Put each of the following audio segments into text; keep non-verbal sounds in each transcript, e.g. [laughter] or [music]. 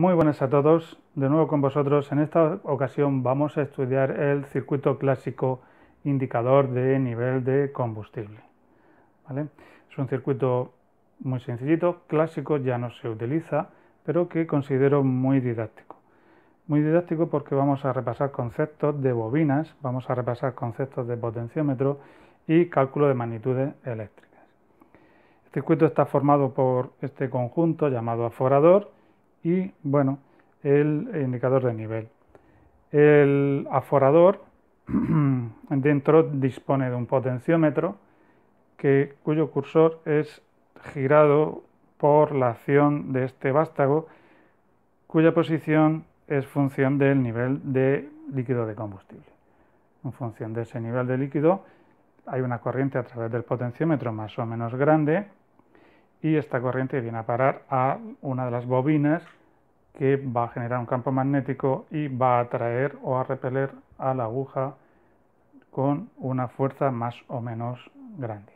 Muy buenas a todos, de nuevo con vosotros. En esta ocasión vamos a estudiar el circuito clásico indicador de nivel de combustible. Es un circuito muy sencillito, clásico, ya no se utiliza, pero que considero muy didáctico. Muy didáctico porque vamos a repasar conceptos de bobinas, vamos a repasar conceptos de potenciómetro y cálculo de magnitudes eléctricas. El circuito está formado por este conjunto llamado aforador, y bueno, el indicador de nivel. El aforador [clears throat] dentro dispone de un potenciómetro que, cuyo cursor es girado por la acción de este vástago cuya posición es función del nivel de líquido de combustible. En función de ese nivel de líquido hay una corriente a través del potenciómetro más o menos grande y esta corriente viene a parar a una de las bobinas que va a generar un campo magnético y va a atraer o a repeler a la aguja con una fuerza más o menos grande.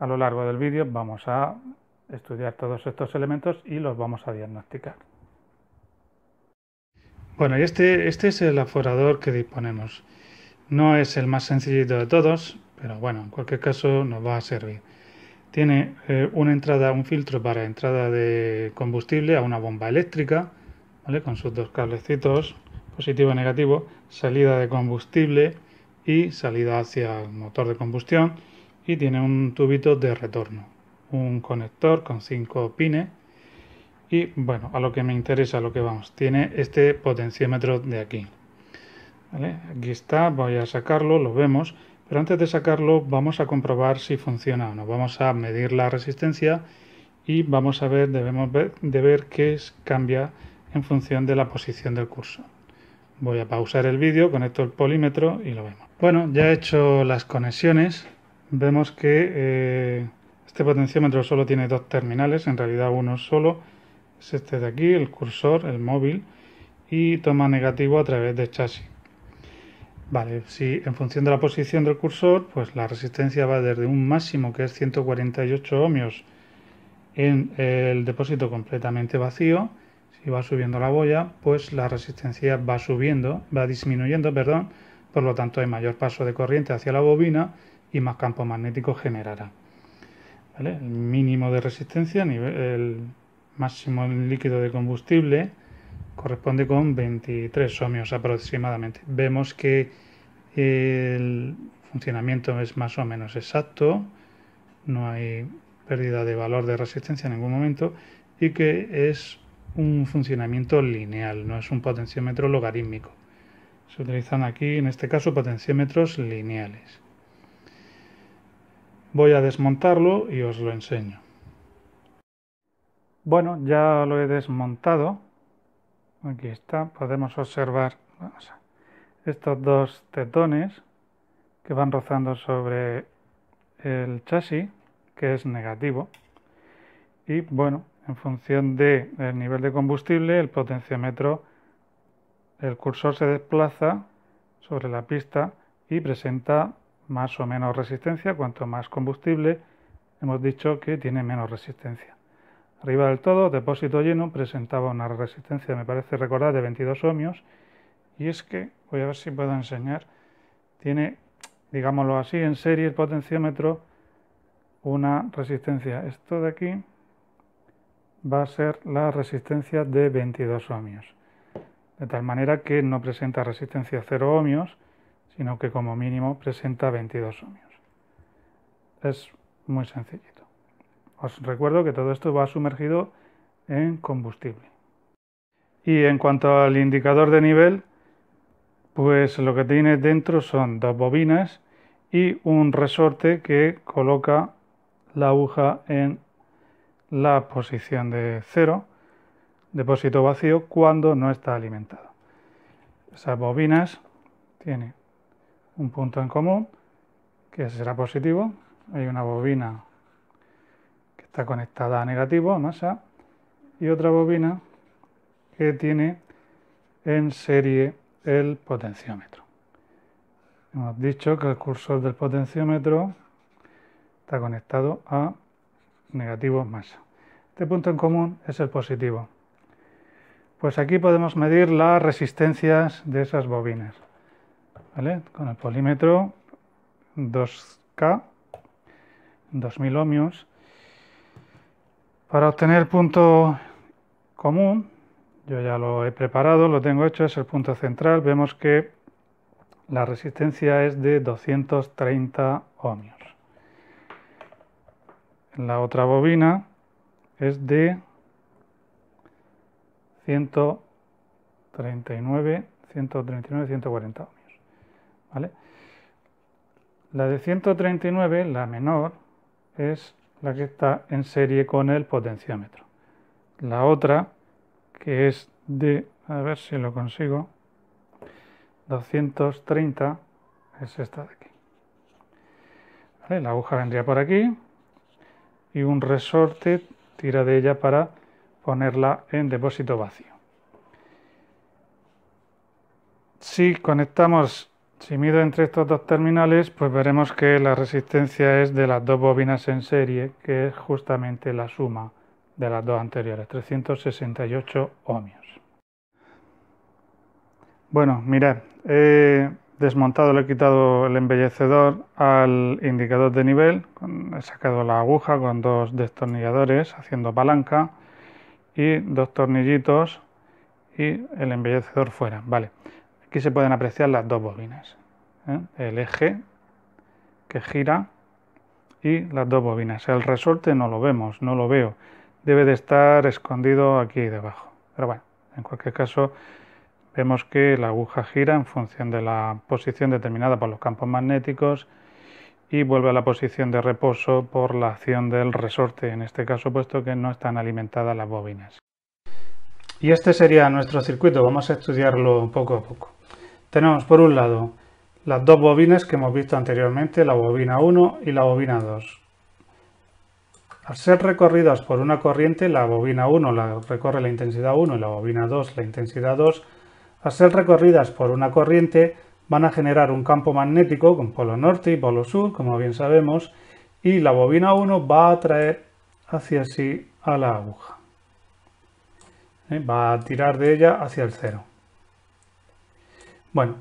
A lo largo del vídeo vamos a estudiar todos estos elementos y los vamos a diagnosticar. Bueno, y este, este es el aforador que disponemos. No es el más sencillito de todos, pero bueno, en cualquier caso nos va a servir tiene eh, una entrada, un filtro para entrada de combustible a una bomba eléctrica, con sus dos cablecitos, positivo y negativo, salida de combustible y salida hacia el motor de combustión y tiene un tubito de retorno, un conector con 5 pines y bueno, a lo que me interesa, lo que vamos, tiene este potenciómetro de aquí. Aquí está, voy a sacarlo, lo vemos pero antes de sacarlo vamos a comprobar si funciona o no. Vamos a medir la resistencia y vamos a ver, debemos ver, de qué cambia en función de la posición del curso. Voy a pausar el vídeo, conecto el polímetro y lo vemos. Bueno, ya he hecho las conexiones. Vemos que eh, este potenciómetro solo tiene dos terminales, en realidad uno solo. Es este de aquí, el cursor, el móvil, y toma negativo a través de chasis. Vale, si en función de la posición del cursor, pues la resistencia va desde un máximo que es 148 ohmios en el depósito completamente vacío, si va subiendo la boya, pues la resistencia va subiendo, va disminuyendo, perdón, por lo tanto hay mayor paso de corriente hacia la bobina y más campo magnético generará. El mínimo de resistencia, el máximo líquido de combustible, corresponde con 23 ohmios aproximadamente. Vemos que el funcionamiento es más o menos exacto, no hay pérdida de valor de resistencia en ningún momento y que es un funcionamiento lineal, no es un potenciómetro logarítmico. Se utilizan aquí, en este caso, potenciómetros lineales. Voy a desmontarlo y os lo enseño. Bueno, ya lo he desmontado aquí está, podemos observar estos dos tetones que van rozando sobre el chasis, que es negativo. Y bueno, en función del nivel de combustible, el potenciómetro, el cursor se desplaza sobre la pista y presenta más o menos resistencia. Cuanto más combustible, hemos dicho que tiene menos resistencia. Arriba del todo, depósito lleno, presentaba una resistencia, me parece recordar, de 22 ohmios. Y es que, voy a ver si puedo enseñar, tiene, digámoslo así, en serie el potenciómetro una resistencia. Esto de aquí va a ser la resistencia de 22 ohmios. De tal manera que no presenta resistencia 0 ohmios, sino que como mínimo presenta 22 ohmios. Es muy sencillo. Os recuerdo que todo esto va sumergido en combustible. Y en cuanto al indicador de nivel, pues lo que tiene dentro son dos bobinas y un resorte que coloca la aguja en la posición de cero, depósito vacío, cuando no está alimentado. Esas bobinas tienen un punto en común, que será positivo. Hay una bobina está conectada a negativo, a masa, y otra bobina que tiene en serie el potenciómetro. Hemos dicho que el cursor del potenciómetro está conectado a negativo masa. Este punto en común es el positivo. Pues aquí podemos medir las resistencias de esas bobinas. Con el polímetro 2K, 2000 ohmios, para obtener punto común, yo ya lo he preparado, lo tengo hecho, es el punto central. Vemos que la resistencia es de 230 ohmios. La otra bobina es de 139, 139, 140 ohmios. ¿vale? La de 139, la menor, es la que está en serie con el potenciómetro. La otra, que es de, a ver si lo consigo, 230, es esta de aquí. La aguja vendría por aquí y un resorte tira de ella para ponerla en depósito vacío. Si conectamos si mido entre estos dos terminales, pues veremos que la resistencia es de las dos bobinas en serie, que es justamente la suma de las dos anteriores, 368 ohmios. Bueno, mirad, he desmontado, le he quitado el embellecedor al indicador de nivel, he sacado la aguja con dos destornilladores haciendo palanca y dos tornillitos y el embellecedor fuera, vale. Aquí se pueden apreciar las dos bobinas. ¿eh? El eje que gira y las dos bobinas. El resorte no lo vemos, no lo veo. Debe de estar escondido aquí debajo. Pero bueno, en cualquier caso, vemos que la aguja gira en función de la posición determinada por los campos magnéticos y vuelve a la posición de reposo por la acción del resorte, en este caso puesto que no están alimentadas las bobinas. Y este sería nuestro circuito, vamos a estudiarlo poco a poco. Tenemos por un lado las dos bobinas que hemos visto anteriormente, la bobina 1 y la bobina 2. Al ser recorridas por una corriente, la bobina 1 la recorre la intensidad 1 y la bobina 2 la intensidad 2, al ser recorridas por una corriente van a generar un campo magnético con polo norte y polo sur, como bien sabemos, y la bobina 1 va a atraer hacia sí a la aguja. Eh, va a tirar de ella hacia el cero. Bueno,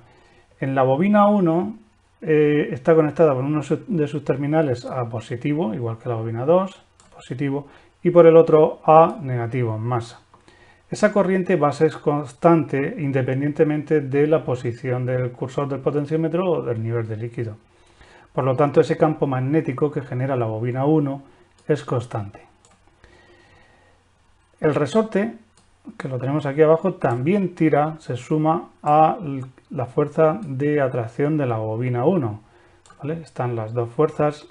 en la bobina 1 eh, está conectada por uno de sus terminales a positivo, igual que la bobina 2, positivo, y por el otro a negativo, en masa. Esa corriente va a ser constante independientemente de la posición del cursor del potenciómetro o del nivel de líquido. Por lo tanto, ese campo magnético que genera la bobina 1 es constante. El resorte que lo tenemos aquí abajo, también tira, se suma a la fuerza de atracción de la bobina 1. Están las dos fuerzas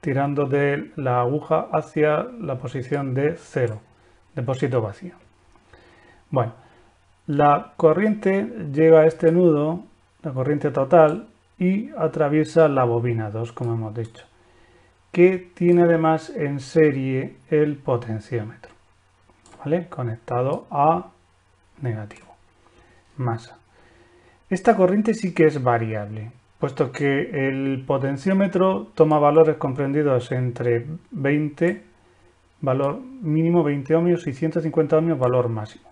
tirando de la aguja hacia la posición de 0, depósito vacío. Bueno, la corriente llega a este nudo, la corriente total, y atraviesa la bobina 2, como hemos dicho, que tiene además en serie el potenciómetro. Conectado a negativo, masa. Esta corriente sí que es variable, puesto que el potenciómetro toma valores comprendidos entre 20, valor mínimo 20 ohmios y 150 ohmios, valor máximo.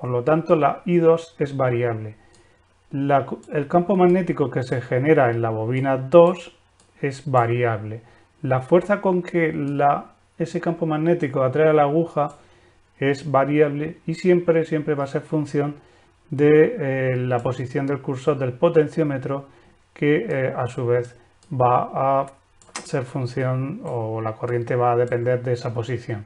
Por lo tanto, la I2 es variable. el campo magnético que se genera en la bobina 2 es variable. La fuerza con que ese campo magnético atrae a la aguja es variable y siempre, siempre va a ser función de eh, la posición del cursor del potenciómetro que eh, a su vez va a ser función o la corriente va a depender de esa posición.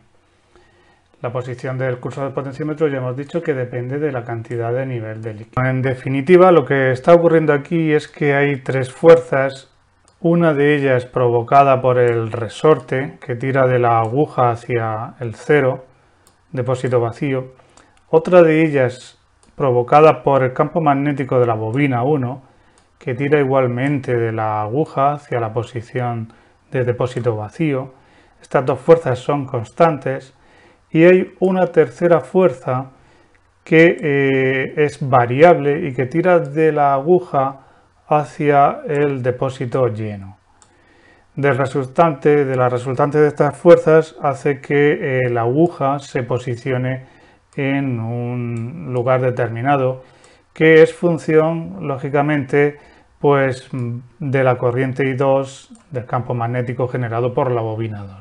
La posición del cursor del potenciómetro ya hemos dicho que depende de la cantidad de nivel de líquido. En definitiva, lo que está ocurriendo aquí es que hay tres fuerzas. Una de ellas provocada por el resorte que tira de la aguja hacia el cero depósito vacío. Otra de ellas provocada por el campo magnético de la bobina 1, que tira igualmente de la aguja hacia la posición de depósito vacío. Estas dos fuerzas son constantes y hay una tercera fuerza que eh, es variable y que tira de la aguja hacia el depósito lleno de la resultante de estas fuerzas hace que eh, la aguja se posicione en un lugar determinado, que es función, lógicamente, pues de la corriente I2 del campo magnético generado por la bobina 2.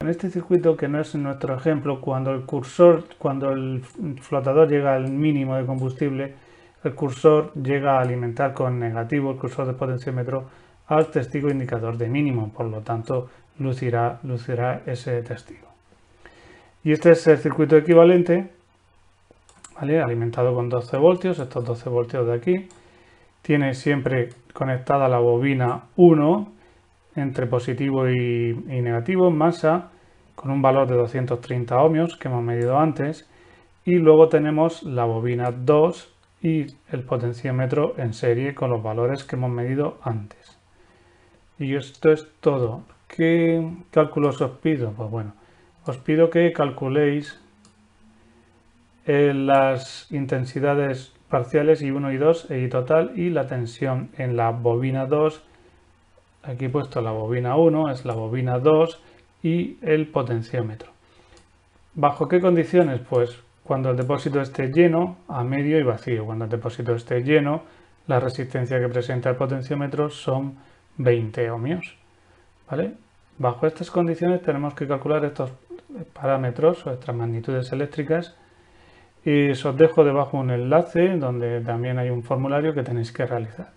En este circuito, que no es nuestro ejemplo, cuando el cursor, cuando el flotador llega al mínimo de combustible, el cursor llega a alimentar con negativo, el cursor de potenciómetro al testigo indicador de mínimo, por lo tanto lucirá, lucirá ese testigo. Y este es el circuito equivalente, alimentado con 12 voltios, estos 12 voltios de aquí. Tiene siempre conectada la bobina 1 entre positivo y, negativo masa con un valor de 230 ohmios que hemos medido antes y luego tenemos la bobina 2 y el potenciómetro en serie con los valores que hemos medido antes. Y esto es todo. ¿Qué cálculos os pido? Pues bueno, os pido que calculéis eh, las intensidades parciales i 1 y 2 eh, y total y la tensión en la bobina 2. Aquí he puesto la bobina 1, es la bobina 2 y el potenciómetro. ¿Bajo qué condiciones? Pues cuando el depósito esté lleno, a medio y vacío. Cuando el depósito esté lleno, la resistencia que presenta el potenciómetro son 20 ohmios. ¿vale? Bajo estas condiciones tenemos que calcular estos parámetros o estas magnitudes eléctricas y os dejo debajo un enlace donde también hay un formulario que tenéis que realizar.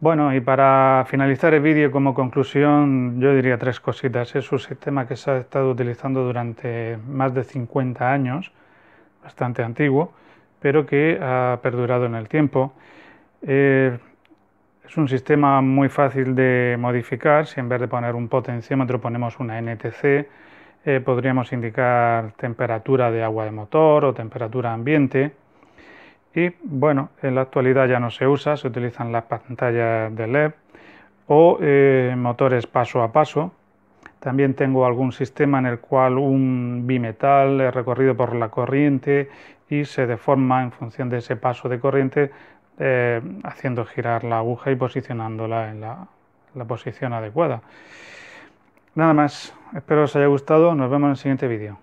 Bueno, y para finalizar el vídeo como conclusión, yo diría tres cositas. Es un sistema que se ha estado utilizando durante más de 50 años, bastante antiguo, pero que ha perdurado en el tiempo. Eh, es un sistema muy fácil de modificar. Si en vez de poner un potenciómetro ponemos una NTC, eh, podríamos indicar temperatura de agua de motor o temperatura ambiente. Y bueno, en la actualidad ya no se usa, se utilizan las pantallas de LED o eh, motores paso a paso. También tengo algún sistema en el cual un bimetal es recorrido por la corriente y se deforma en función de ese paso de corriente eh, haciendo girar la aguja y posicionándola en la, la posición adecuada. Nada más, espero os haya gustado, nos vemos en el siguiente vídeo.